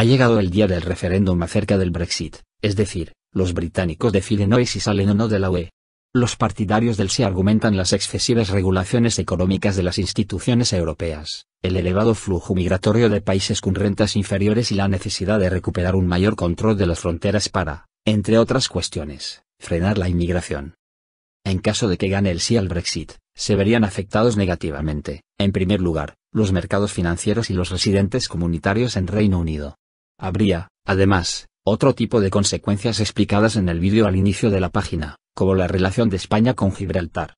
Ha llegado el día del referéndum acerca del Brexit, es decir, los británicos deciden hoy si salen o no de la UE. Los partidarios del sí argumentan las excesivas regulaciones económicas de las instituciones europeas, el elevado flujo migratorio de países con rentas inferiores y la necesidad de recuperar un mayor control de las fronteras para, entre otras cuestiones, frenar la inmigración. En caso de que gane el sí al Brexit, se verían afectados negativamente, en primer lugar, los mercados financieros y los residentes comunitarios en Reino Unido, Habría, además, otro tipo de consecuencias explicadas en el vídeo al inicio de la página, como la relación de España con Gibraltar.